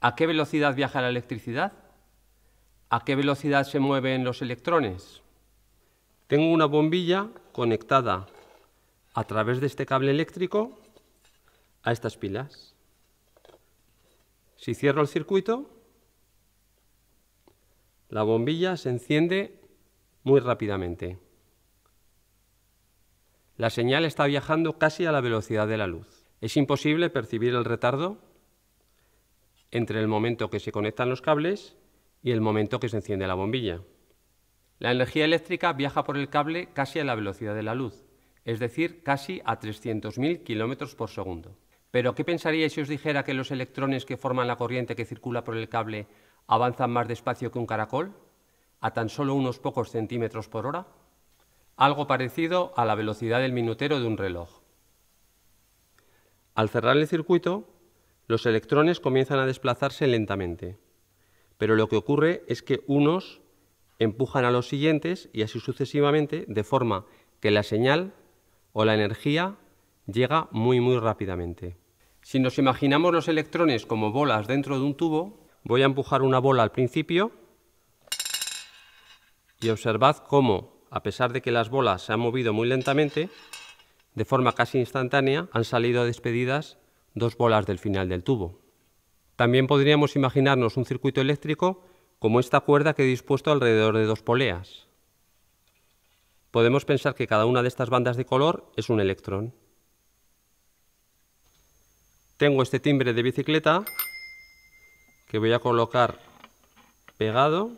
¿A qué velocidad viaja la electricidad? ¿A qué velocidad se mueven los electrones? Tengo una bombilla conectada a través de este cable eléctrico a estas pilas. Si cierro el circuito, la bombilla se enciende muy rápidamente. La señal está viajando casi a la velocidad de la luz. Es imposible percibir el retardo entre el momento que se conectan los cables y el momento que se enciende la bombilla. La energía eléctrica viaja por el cable casi a la velocidad de la luz, es decir, casi a 300.000 km por segundo. Pero, ¿qué pensaríais si os dijera que los electrones que forman la corriente que circula por el cable avanzan más despacio que un caracol? ¿A tan solo unos pocos centímetros por hora? Algo parecido a la velocidad del minutero de un reloj. Al cerrar el circuito, los electrones comienzan a desplazarse lentamente, pero lo que ocurre es que unos empujan a los siguientes y así sucesivamente, de forma que la señal o la energía llega muy muy rápidamente. Si nos imaginamos los electrones como bolas dentro de un tubo, voy a empujar una bola al principio y observad cómo, a pesar de que las bolas se han movido muy lentamente, de forma casi instantánea han salido despedidas dos bolas del final del tubo. También podríamos imaginarnos un circuito eléctrico como esta cuerda que he dispuesto alrededor de dos poleas. Podemos pensar que cada una de estas bandas de color es un electrón. Tengo este timbre de bicicleta que voy a colocar pegado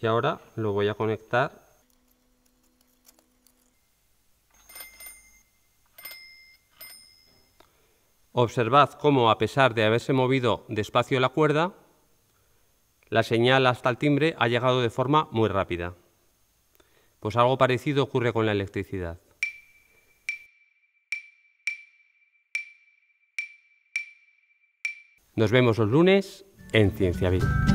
y ahora lo voy a conectar Observad cómo, a pesar de haberse movido despacio la cuerda, la señal hasta el timbre ha llegado de forma muy rápida. Pues algo parecido ocurre con la electricidad. Nos vemos los lunes en Ciencia